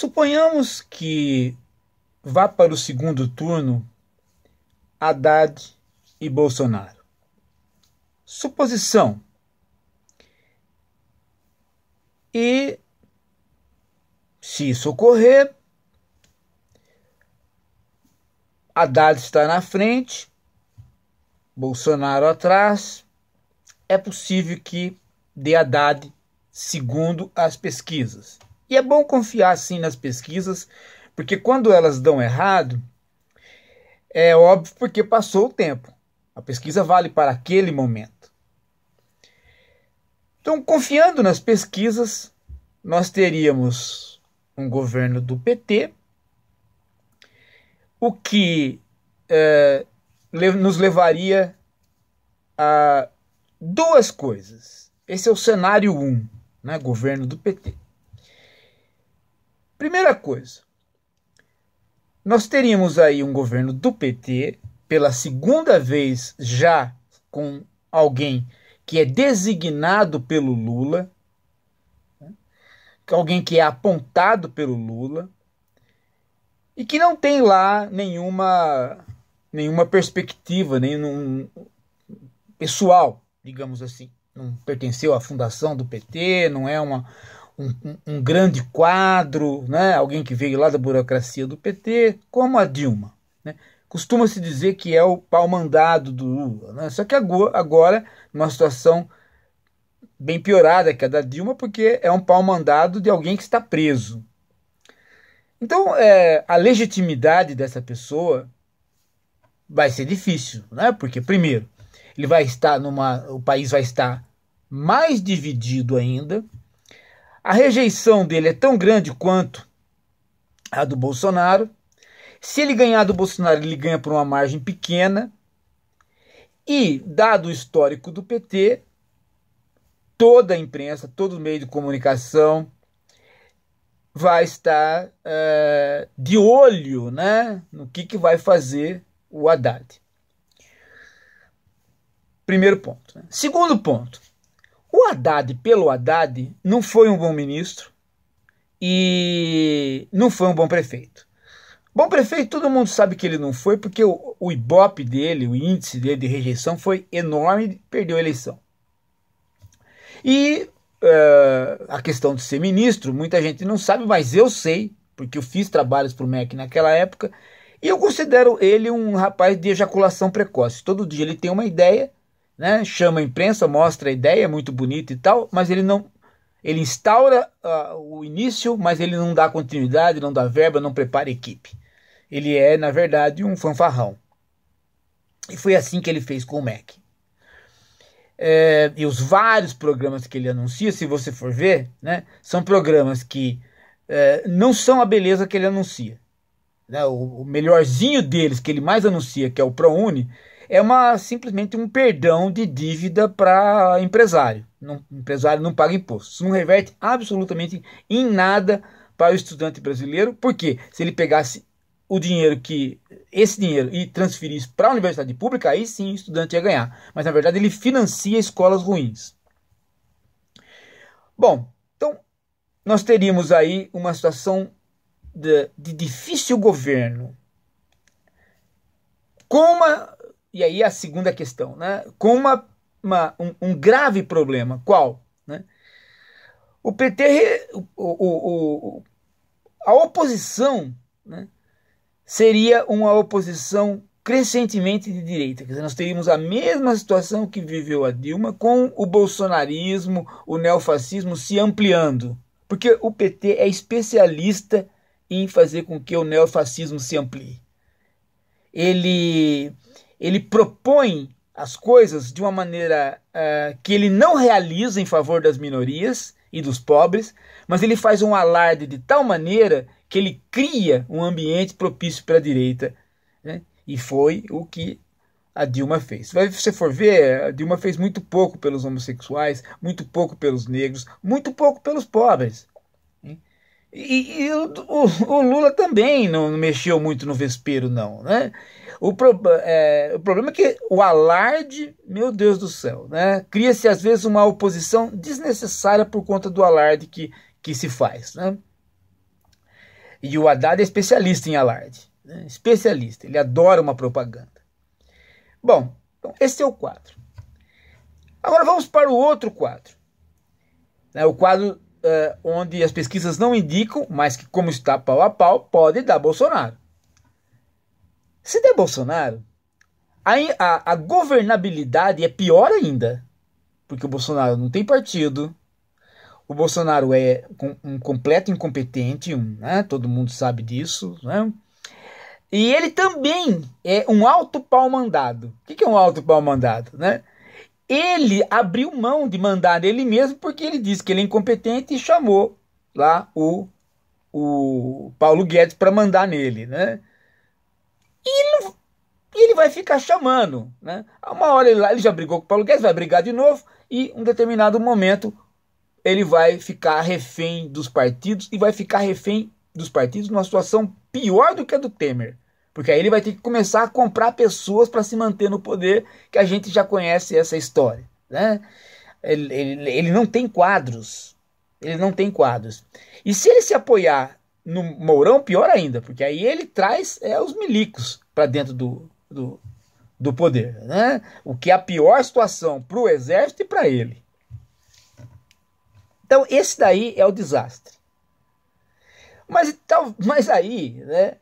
Suponhamos que vá para o segundo turno Haddad e Bolsonaro. Suposição. E, se isso ocorrer, Haddad está na frente, Bolsonaro atrás. É possível que dê Haddad, segundo as pesquisas. E é bom confiar sim nas pesquisas, porque quando elas dão errado, é óbvio porque passou o tempo. A pesquisa vale para aquele momento. Então, confiando nas pesquisas, nós teríamos um governo do PT, o que é, nos levaria a duas coisas. Esse é o cenário 1, um, né, governo do PT. Primeira coisa, nós teríamos aí um governo do PT, pela segunda vez já com alguém que é designado pelo Lula, né? alguém que é apontado pelo Lula, e que não tem lá nenhuma, nenhuma perspectiva, num pessoal, digamos assim. Não pertenceu à fundação do PT, não é uma, um, um, grande quadro, né? alguém que veio lá da burocracia do PT, como a Dilma. Né? Costuma-se dizer que é o pau mandado do Lula. Né? Só que agora, numa situação bem piorada que a da Dilma, porque é um pau mandado de alguém que está preso. Então, é, a legitimidade dessa pessoa vai ser difícil, né? Porque primeiro, ele vai estar numa, o país vai estar mais dividido ainda, a rejeição dele é tão grande quanto a do Bolsonaro. Se ele ganhar do Bolsonaro, ele ganha por uma margem pequena. E, dado o histórico do PT, toda a imprensa, todo o meio de comunicação vai estar é, de olho né, no que, que vai fazer o Haddad. Primeiro ponto. Né. Segundo ponto. O Haddad, pelo Haddad, não foi um bom ministro e não foi um bom prefeito. Bom prefeito, todo mundo sabe que ele não foi, porque o, o ibope dele, o índice dele de rejeição foi enorme perdeu a eleição. E uh, a questão de ser ministro, muita gente não sabe, mas eu sei, porque eu fiz trabalhos para o MEC naquela época, e eu considero ele um rapaz de ejaculação precoce. Todo dia ele tem uma ideia, né? chama a imprensa, mostra a ideia, é muito bonita e tal, mas ele não. Ele instaura uh, o início, mas ele não dá continuidade, não dá verba, não prepara equipe. Ele é, na verdade, um fanfarrão. E foi assim que ele fez com o Mac. É, e os vários programas que ele anuncia, se você for ver, né, são programas que é, não são a beleza que ele anuncia. Né? O, o melhorzinho deles, que ele mais anuncia, que é o ProUni, é uma simplesmente um perdão de dívida para empresário. Não, empresário não paga imposto. Isso não reverte absolutamente em nada para o estudante brasileiro, porque se ele pegasse o dinheiro que esse dinheiro e transferisse para a universidade pública, aí sim o estudante ia ganhar. Mas na verdade ele financia escolas ruins. Bom, então nós teríamos aí uma situação de, de difícil governo com uma e aí a segunda questão, né? com uma, uma um, um, grave problema. Qual? Né? O PT, o, o, o, a oposição né? seria uma oposição crescentemente de direita. Quer dizer, nós teríamos a mesma situação que viveu a Dilma com o bolsonarismo, o neofascismo se ampliando. Porque o PT é especialista em fazer com que o neofascismo se amplie. Ele ele propõe as coisas de uma maneira uh, que ele não realiza em favor das minorias e dos pobres, mas ele faz um alarde de tal maneira que ele cria um ambiente propício para a direita. Né? E foi o que a Dilma fez. Se você for ver, a Dilma fez muito pouco pelos homossexuais, muito pouco pelos negros, muito pouco pelos pobres. E, e o, o, o, Lula também não mexeu muito no vespeiro, não. Né? O, pro, é, o problema é que o alarde, meu Deus do céu, né? cria-se às vezes uma oposição desnecessária por conta do alarde que, que se faz. Né? E o Haddad é especialista em alarde. Né? Especialista, ele adora uma propaganda. Bom, então esse é o quadro. Agora vamos para o outro quadro. Né? O quadro é, onde as pesquisas não indicam, mas que, como está pau a pau, pode dar Bolsonaro. Se der Bolsonaro, a, a, a governabilidade é pior ainda. Porque o Bolsonaro não tem partido, o Bolsonaro é um completo incompetente, um, né? todo mundo sabe disso. Né? E ele também é um alto pau mandado. O que é um alto pau mandado? Né? ele abriu mão de mandar ele mesmo porque ele disse que ele é incompetente e chamou lá o, o Paulo Guedes para mandar nele, né? E ele, ele, vai ficar chamando, né? Uma hora ele, ele já brigou com o Paulo Guedes, vai brigar de novo e um determinado momento ele vai ficar refém dos partidos e vai ficar refém dos partidos numa situação pior do que a do Temer. Porque aí ele vai ter que começar a comprar pessoas para se manter no poder, que a gente já conhece essa história. Né? Ele, ele, ele não tem quadros. Ele não tem quadros. E se ele se apoiar no Mourão, pior ainda, porque aí ele traz é, os milicos para dentro do, do, do poder. Né? O que é a pior situação para o exército e para ele. Então, esse daí é o desastre. Mas, então, mas aí, né,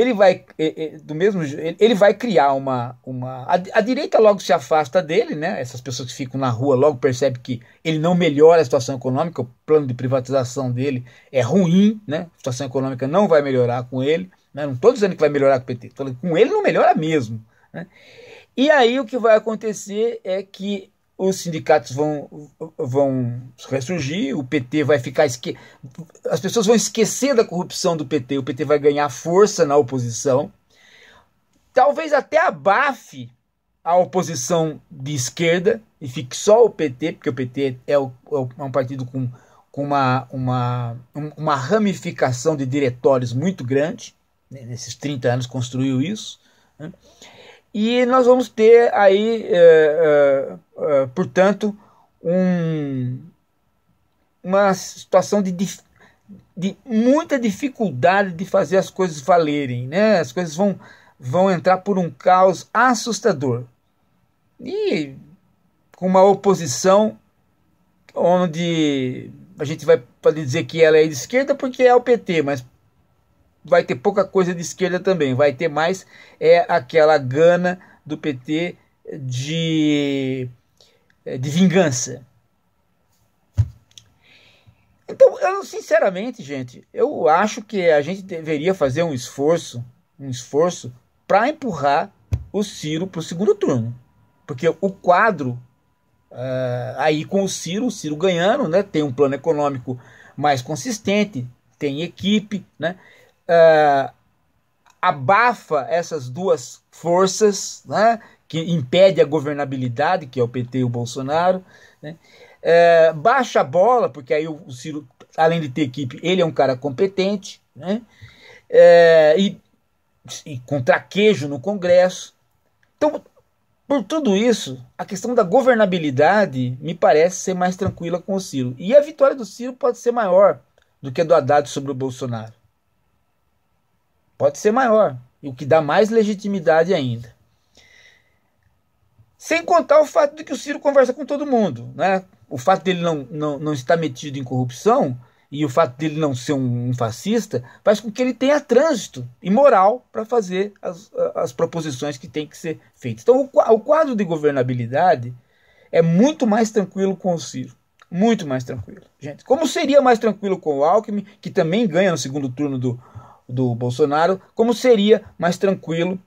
ele vai é, é, do mesmo ele vai criar uma uma a, a, direita logo se afasta dele né essas pessoas que ficam na rua logo percebe que ele não melhora a situação econômica o plano de privatização dele é ruim né a situação econômica não vai melhorar com ele né? não estou dizendo que vai melhorar com o PT tô, com ele não melhora mesmo né? e aí o que vai acontecer é que os sindicatos vão, vão ressurgir, o PT vai ficar. Esque... As pessoas vão esquecer da corrupção do PT, o PT vai ganhar força na oposição. Talvez até abafe a oposição de esquerda e fique só o PT, porque o PT é, é, o, é um partido com, com uma, uma, uma ramificação de diretórios muito grande, né? nesses 30 anos construiu isso. Né? E nós vamos ter aí. É, portanto, um, uma situação de, de muita dificuldade de fazer as coisas valerem, né? As coisas vão, vão entrar por um caos assustador. E com uma oposição onde a gente vai poder dizer que ela é de esquerda porque é o PT, mas vai ter pouca coisa de esquerda também. Vai ter mais é aquela gana do PT de eh, de vingança. Então, eu sinceramente, gente, eu acho que a gente deveria fazer um esforço, um esforço para empurrar o Ciro para o segundo turno, porque o quadro Uh, aí com o Ciro, o Ciro ganhando, né? Tem um plano econômico mais consistente, tem equipe, né? Uh, abafa essas duas forças, né? que impede a governabilidade, que é o PT e o Bolsonaro. Né? É, baixa a bola, porque aí o, Ciro, além de ter equipe, ele é um cara competente, né? É, e, e com traquejo no Congresso. Então, por tudo isso, a questão da governabilidade me parece ser mais tranquila com o Ciro. E a vitória do Ciro pode ser maior do que a do Haddad sobre o Bolsonaro. Pode ser maior, E o que dá mais legitimidade ainda. Sem contar o fato de que o Ciro conversa com todo mundo, né? O fato dele não, não, não estar metido em corrupção e o fato dele não ser um, um fascista faz com que ele tenha trânsito e moral para fazer as, as proposições que têm que ser feitas. Então, o, o quadro de governabilidade é muito mais tranquilo com o Ciro muito mais tranquilo. Gente, como seria mais tranquilo com o Alckmin, que também ganha no segundo turno do, do Bolsonaro, como seria mais tranquilo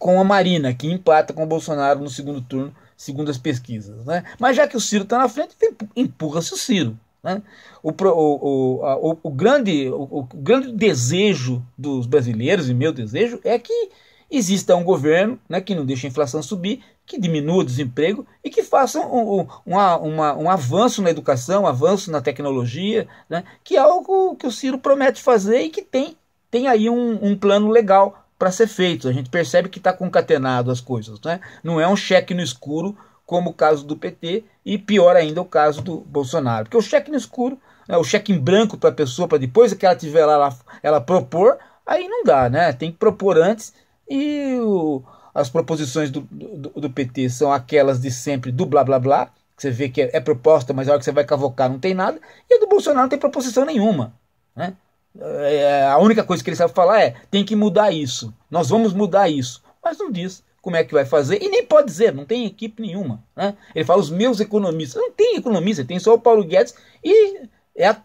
com a Marina, que empata com o Bolsonaro no segundo turno, segundo as pesquisas. Né? Mas já que o Ciro está na frente, empurra-se o Ciro. Né? O, o, o, o, grande, o, o grande desejo dos brasileiros, e meu desejo, é que exista um governo né, que não deixe a inflação subir, que diminua o desemprego e que faça um, um, uma, uma, um avanço na educação, um avanço na tecnologia, né, que é algo que o Ciro promete fazer e que tem, tem aí um, um plano legal para ser feito A gente percebe que está concatenado as coisas, né? não é um cheque no escuro como o caso do PT e pior ainda o caso do Bolsonaro, porque o cheque no escuro, né, o cheque em branco para a pessoa para depois que ela tiver lá, ela, ela propor, aí não dá, né? Tem que propor antes e o, as proposições do, do, do, PT são aquelas de sempre do blá blá blá, que você vê que é, é proposta, mas a hora que você vai cavocar não tem nada, e a do Bolsonaro não tem proposição nenhuma, né? É, é, a única coisa que ele sabe falar é: tem que mudar isso, nós vamos mudar isso. Mas não diz como é que vai fazer e nem pode dizer, não tem equipe nenhuma. Né? Ele fala: os meus economistas. Não tem economista, tem só o Paulo Guedes e é a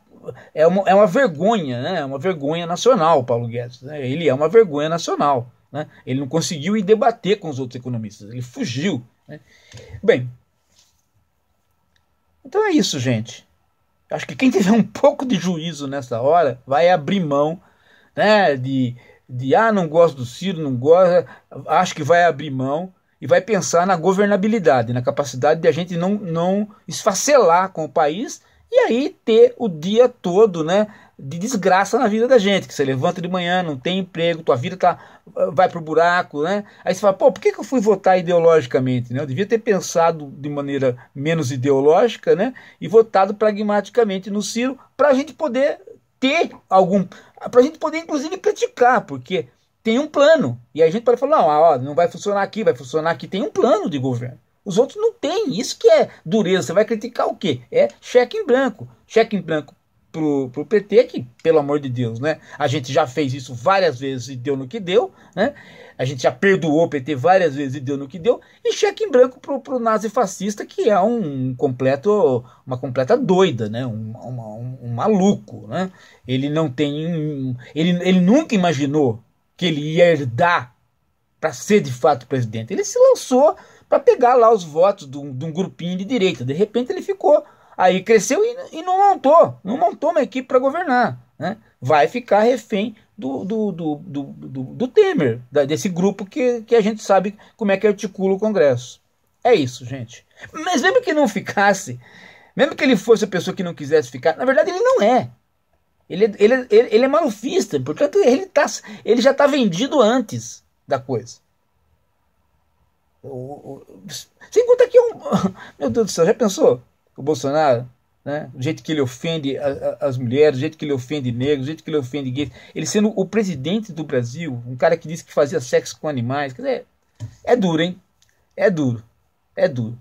é uma, é uma vergonha, né? É uma vergonha nacional, Paulo Guedes. Né? Ele é uma vergonha nacional. Né? Ele não conseguiu ir debater com os outros economistas, ele fugiu. Né? Bem, então é isso, gente acho que quem tiver um pouco de juízo nessa hora vai abrir mão né, de, de ah, não gosto do Ciro, não gosto, acho que vai abrir mão e vai pensar na governabilidade, na capacidade de a gente não, não esfacelar com o país e aí ter o dia todo né, de desgraça na vida da gente, que você levanta de manhã, não tem emprego, tua vida tá, vai pro buraco, né? Aí você fala, pô, por que, que eu fui votar ideologicamente? Né? Eu devia ter pensado de maneira menos ideológica, né? E votado pragmaticamente no Ciro, para a gente poder ter algum. para a gente poder, inclusive, criticar, porque tem um plano. E a gente pode falar, não, ó, não vai funcionar aqui, vai funcionar aqui, tem um plano de governo. Os outros não têm. Isso que é dureza. Você vai criticar o quê? É cheque em branco. Cheque em branco pro, pro PT, que, pelo amor de Deus, né? A gente já fez isso várias vezes e deu no que deu, né? A gente já perdoou o PT várias vezes e deu no que deu, e cheque em branco pro, pro nazi-fascista, que é um completo, uma completa doida, né? Um, uma, um, um, maluco, né? Ele não tem. Ele, ele nunca imaginou que ele ia herdar para ser de fato presidente. Ele se lançou para pegar lá os votos de um, de um grupinho de direita. De repente ele ficou Aí cresceu e, e não montou, não montou uma equipe para governar. Né? Vai ficar refém do, do, do, do, do, do Temer, da, desse grupo que, que a gente sabe como é que articula o Congresso. É isso, gente. Mas mesmo que não ficasse, mesmo que ele fosse a pessoa que não quisesse ficar, na verdade ele não é. Ele, é, ele, é, ele, ele é malufista, portanto ele, tá, ele já está vendido antes da coisa. O, o, sem contar que é um. Meu Deus do céu, já pensou? o Bolsonaro, né? o jeito que ele ofende a, a, as mulheres, o jeito que ele ofende negros, o jeito que ele ofende gays. Ele sendo o presidente do Brasil, um cara que disse que fazia sexo com animais. Quer dizer, é duro, hein? É duro. É duro.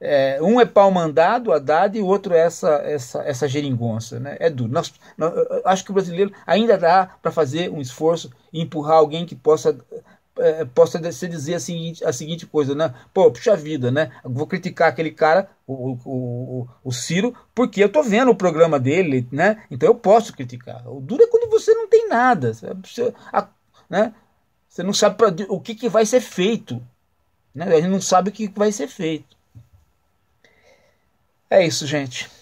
É, um é pau mandado, Haddad, e o outro é essa, essa, essa geringonça. Né? É duro. Nós, nós acho que o brasileiro ainda dá para fazer um esforço e empurrar alguém que possa é, possa se dizer a seguinte, a seguinte coisa, né? Pô, puxa vida, né? Vou criticar aquele cara, o, o, o, o Ciro, porque eu tô vendo o programa dele, né? Então eu posso criticar. O duro é quando você não tem nada, você, a, né? Você não sabe pra, o que, que vai ser feito, né? A gente não sabe o que vai ser feito. É isso, gente.